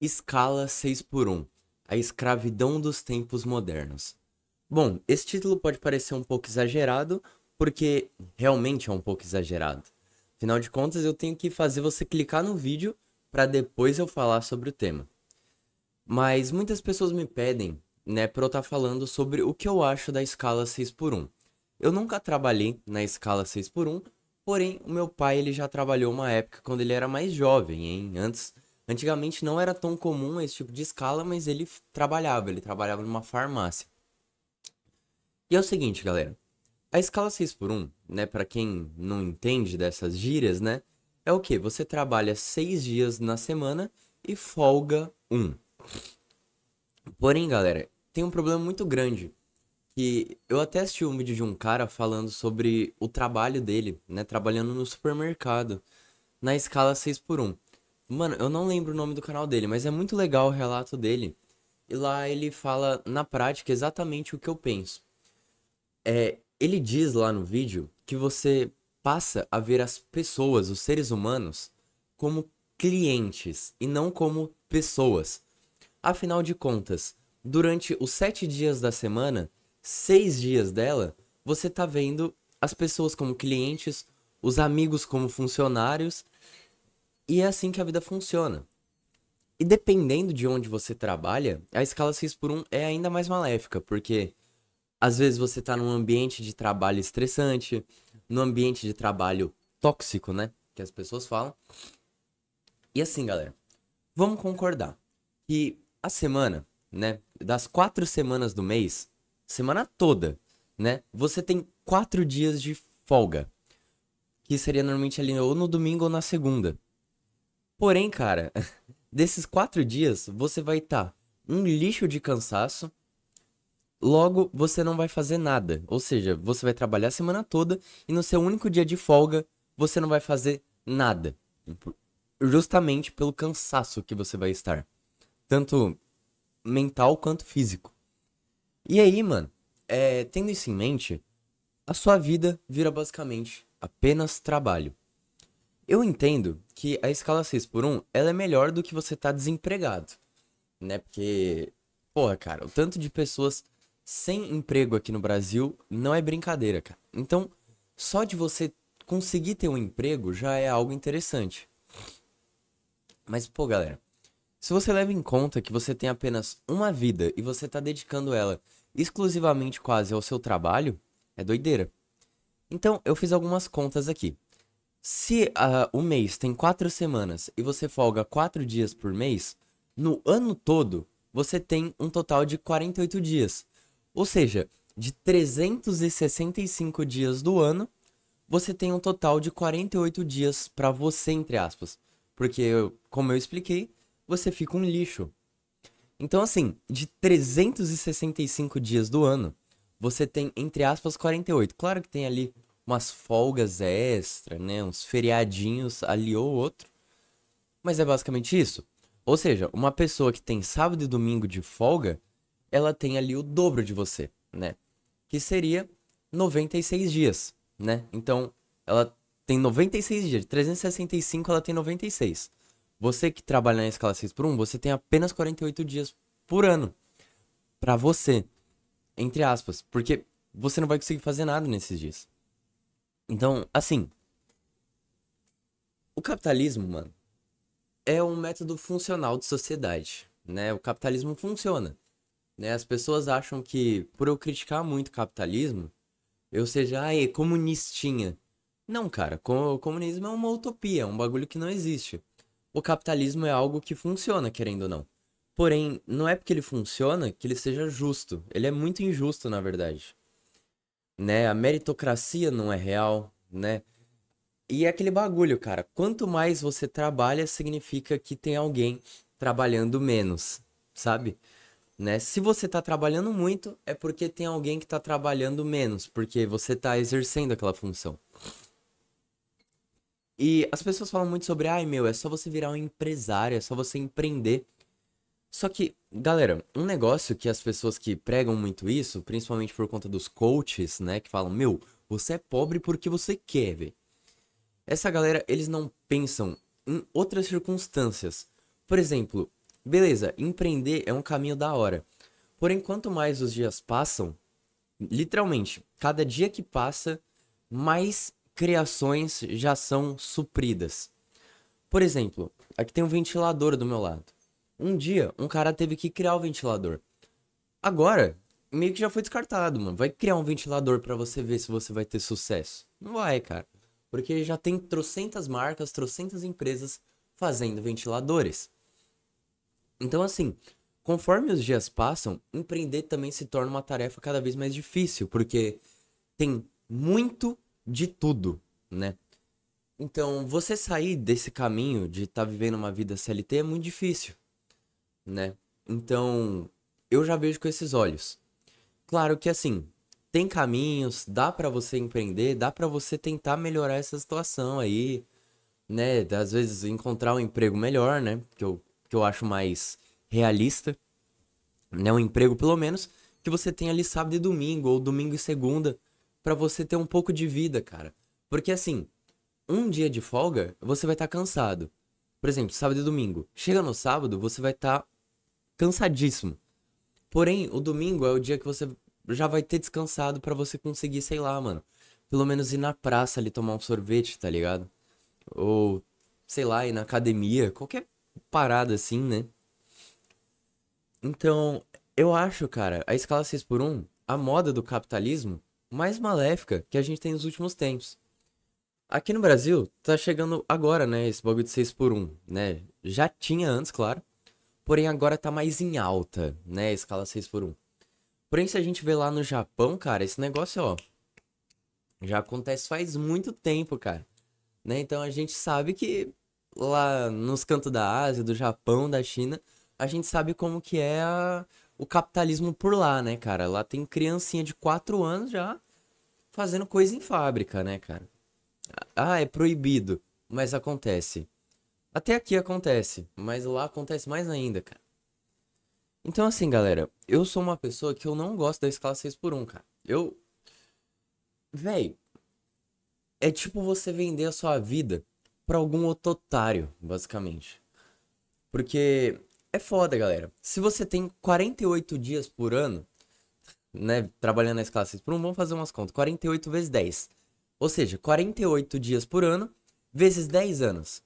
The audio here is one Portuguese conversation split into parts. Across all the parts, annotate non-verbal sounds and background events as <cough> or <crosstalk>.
Escala 6 por 1 A escravidão dos tempos modernos. Bom, esse título pode parecer um pouco exagerado, porque realmente é um pouco exagerado. Afinal de contas, eu tenho que fazer você clicar no vídeo para depois eu falar sobre o tema. Mas muitas pessoas me pedem, né, para eu estar tá falando sobre o que eu acho da escala 6 por 1 Eu nunca trabalhei na escala 6 por 1 porém o meu pai ele já trabalhou uma época quando ele era mais jovem, hein, antes Antigamente não era tão comum esse tipo de escala, mas ele trabalhava, ele trabalhava numa farmácia. E é o seguinte, galera. A escala 6 por 1, né, para quem não entende dessas gírias, né, é o que? Você trabalha 6 dias na semana e folga 1. Porém, galera, tem um problema muito grande. Que eu até assisti um vídeo de um cara falando sobre o trabalho dele, né, trabalhando no supermercado, na escala 6 por 1. Mano, eu não lembro o nome do canal dele, mas é muito legal o relato dele. E lá ele fala, na prática, exatamente o que eu penso. É, ele diz lá no vídeo que você passa a ver as pessoas, os seres humanos, como clientes e não como pessoas. Afinal de contas, durante os sete dias da semana, seis dias dela, você tá vendo as pessoas como clientes, os amigos como funcionários e é assim que a vida funciona. E dependendo de onde você trabalha, a escala 6 por 1 é ainda mais maléfica, porque às vezes você está num ambiente de trabalho estressante, num ambiente de trabalho tóxico, né? Que as pessoas falam. E assim, galera, vamos concordar que a semana, né? Das quatro semanas do mês, semana toda, né? Você tem quatro dias de folga. Que seria normalmente ali ou no domingo ou na segunda. Porém, cara, <laughs> desses quatro dias, você vai estar tá um lixo de cansaço. Logo, você não vai fazer nada. Ou seja, você vai trabalhar a semana toda e no seu único dia de folga, você não vai fazer nada. Justamente pelo cansaço que você vai estar. Tanto mental quanto físico. E aí, mano, é, tendo isso em mente, a sua vida vira basicamente apenas trabalho. Eu entendo que a escala 6 por 1, ela é melhor do que você tá desempregado, né? Porque, porra, cara, o tanto de pessoas sem emprego aqui no Brasil não é brincadeira, cara. Então, só de você conseguir ter um emprego já é algo interessante. Mas, pô, galera, se você leva em conta que você tem apenas uma vida e você tá dedicando ela exclusivamente quase ao seu trabalho, é doideira. Então, eu fiz algumas contas aqui. Se uh, ah, o mês tem quatro semanas e você folga quatro dias por mês, no ano todo você tem um total de 48 dias. Ou seja, de 365 dias do ano, você tem um total de 48 dias para você, entre aspas. Porque, como eu expliquei, você fica um lixo. Então, assim, de 365 dias do ano, você tem, entre aspas, 48. Claro que tem ali umas folgas extra, né? Uns feriadinhos ali ou outro. Mas é basicamente isso. Ou seja, uma pessoa que tem sábado e domingo de folga, ela tem ali o dobro de você, né? Que seria 96 dias, né? Então, ela tem 96 dias. 365 ela tem 96. Você que trabalha na escala 6 por 1, você tem apenas 48 dias por ano para você, entre aspas, porque você não vai conseguir fazer nada nesses dias. Então, assim. O capitalismo, mano, é um método funcional de sociedade, né? O capitalismo funciona. Né? As pessoas acham que, por eu criticar muito o capitalismo, eu seja, ai, comunistinha. Não, cara, o comunismo é uma utopia, é um bagulho que não existe. O capitalismo é algo que funciona, querendo ou não. Porém, não é porque ele funciona que ele seja justo. Ele é muito injusto, na verdade né? A meritocracia não é real, né? E é aquele bagulho, cara. Quanto mais você trabalha, significa que tem alguém trabalhando menos, sabe? Né? Se você tá trabalhando muito, é porque tem alguém que tá trabalhando menos, porque você tá exercendo aquela função. E as pessoas falam muito sobre, ai meu, é só você virar um empresário, é só você empreender. Só que, galera, um negócio que as pessoas que pregam muito isso, principalmente por conta dos coaches, né, que falam: "Meu, você é pobre porque você quer", velho. Essa galera, eles não pensam em outras circunstâncias. Por exemplo, beleza, empreender é um caminho da hora. Porém, quanto mais os dias passam, literalmente, cada dia que passa, mais criações já são supridas. Por exemplo, aqui tem um ventilador do meu lado. Um dia, um cara teve que criar o ventilador. Agora, meio que já foi descartado, mano. Vai criar um ventilador para você ver se você vai ter sucesso. Não vai, cara. Porque já tem trocentas marcas, trocentas empresas fazendo ventiladores. Então, assim, conforme os dias passam, empreender também se torna uma tarefa cada vez mais difícil, porque tem muito de tudo, né? Então, você sair desse caminho de estar tá vivendo uma vida CLT é muito difícil né? Então, eu já vejo com esses olhos. Claro que assim, tem caminhos, dá para você empreender, dá para você tentar melhorar essa situação aí, né? Às vezes encontrar um emprego melhor, né? Que eu, que eu acho mais realista, né? Um emprego pelo menos que você tenha ali sábado e domingo ou domingo e segunda para você ter um pouco de vida, cara. Porque assim, um dia de folga, você vai estar tá cansado. Por exemplo, sábado e domingo. Chega no sábado, você vai estar tá cansadíssimo. Porém, o domingo é o dia que você já vai ter descansado para você conseguir, sei lá, mano, pelo menos ir na praça ali tomar um sorvete, tá ligado? Ou, sei lá, ir na academia, qualquer parada assim, né? Então, eu acho, cara, a escala 6x1, a moda do capitalismo mais maléfica que a gente tem nos últimos tempos. Aqui no Brasil, tá chegando agora, né, esse bagulho de 6x1, né? Já tinha antes, claro porém agora tá mais em alta, né? Escala 6 por 1. Porém, se a gente vê lá no Japão, cara, esse negócio, ó, já acontece faz muito tempo, cara. Né? Então a gente sabe que lá nos cantos da Ásia, do Japão, da China, a gente sabe como que é a... o capitalismo por lá, né, cara? Lá tem criancinha de 4 anos já fazendo coisa em fábrica, né, cara? Ah, é proibido, mas acontece. Até aqui acontece, mas lá acontece mais ainda, cara. Então, assim, galera, eu sou uma pessoa que eu não gosto da escala 6 por 1 cara. Eu. Véi. É tipo você vender a sua vida pra algum outro otário, basicamente. Porque é foda, galera. Se você tem 48 dias por ano, né, trabalhando na escala 6 por 1, vamos fazer umas contas. 48 vezes 10. Ou seja, 48 dias por ano, vezes 10 anos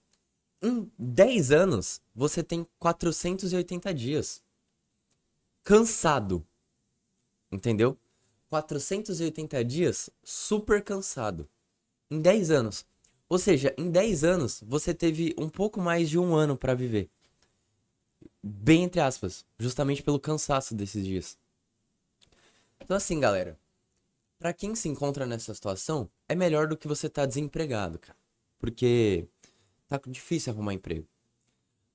em 10 anos, você tem 480 dias. Cansado. Entendeu? 480 dias super cansado. Em 10 anos. Ou seja, em 10 anos, você teve um pouco mais de um ano para viver. Bem entre aspas. Justamente pelo cansaço desses dias. Então, assim, galera. Pra quem se encontra nessa situação, é melhor do que você tá desempregado, cara. Porque tá difícil arrumar emprego.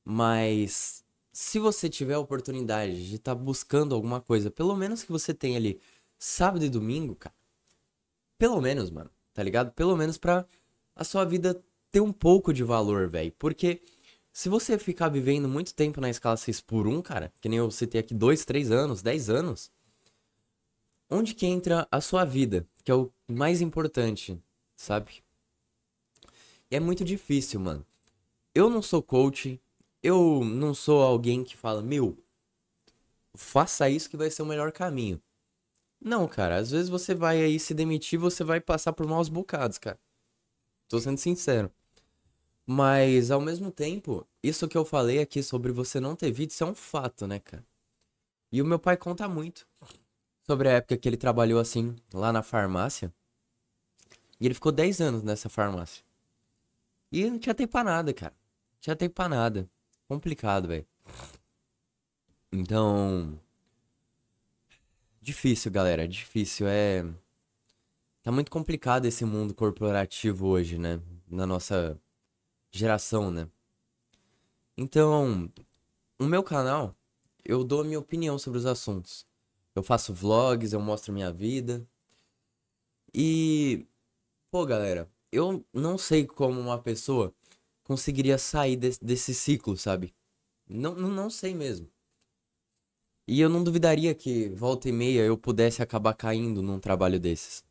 Mas se você tiver a oportunidade de estar tá buscando alguma coisa, pelo menos que você tenha ali sábado e domingo, cara. Pelo menos, mano, tá ligado? Pelo menos pra a sua vida ter um pouco de valor, velho. Porque se você ficar vivendo muito tempo na escala 6 por 1, cara, que nem eu citei aqui 2, 3 anos, 10 anos, onde que entra a sua vida, que é o mais importante, sabe? E é muito difícil, mano eu não sou coach, eu não sou alguém que fala, meu, faça isso que vai ser o melhor caminho. Não, cara, às vezes você vai aí se demitir, você vai passar por maus bocados, cara. Tô sendo sincero. Mas, ao mesmo tempo, isso que eu falei aqui sobre você não ter vídeo, isso é um fato, né, cara? E o meu pai conta muito sobre a época que ele trabalhou assim, lá na farmácia. E ele ficou 10 anos nessa farmácia. E não tinha tempo pra nada, cara tinha tempo pra nada. Complicado, velho. Então. Difícil, galera. Difícil. É. Tá muito complicado esse mundo corporativo hoje, né? Na nossa geração, né? Então, no meu canal, eu dou a minha opinião sobre os assuntos. Eu faço vlogs, eu mostro minha vida. E. Pô, galera, eu não sei como uma pessoa conseguiria sair desse, desse ciclo, sabe? Não, não, não sei mesmo. E eu não duvidaria que volta e meia eu pudesse acabar caindo num trabalho desses.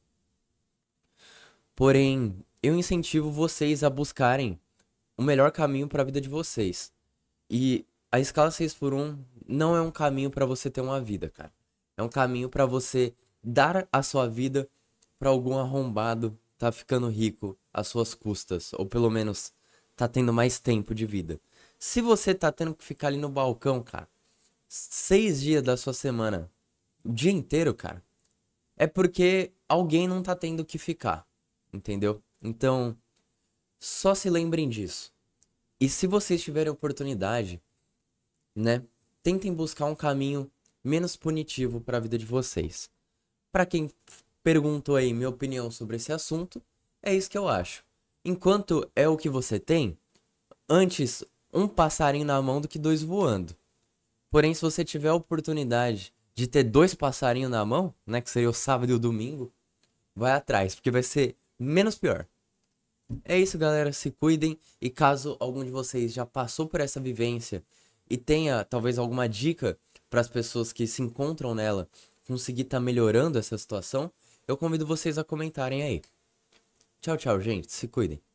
Porém, eu incentivo vocês a buscarem o melhor caminho para a vida de vocês. E a escala 6 por 1 não é um caminho para você ter uma vida, cara. É um caminho para você dar a sua vida para algum arrombado tá ficando rico às suas custas, ou pelo menos tá tendo mais tempo de vida. Se você tá tendo que ficar ali no balcão, cara, seis dias da sua semana, o dia inteiro, cara, é porque alguém não tá tendo que ficar, entendeu? Então, só se lembrem disso. E se vocês tiverem oportunidade, né, tentem buscar um caminho menos punitivo para a vida de vocês. Para quem perguntou aí minha opinião sobre esse assunto, é isso que eu acho. Enquanto é o que você tem, antes um passarinho na mão do que dois voando. Porém, se você tiver a oportunidade de ter dois passarinhos na mão, né, que seria o sábado e o domingo, vai atrás, porque vai ser menos pior. É isso, galera, se cuidem e caso algum de vocês já passou por essa vivência e tenha talvez alguma dica para as pessoas que se encontram nela conseguir estar tá melhorando essa situação, eu convido vocês a comentarem aí. Tchau, tchau, gente. Se cuidem.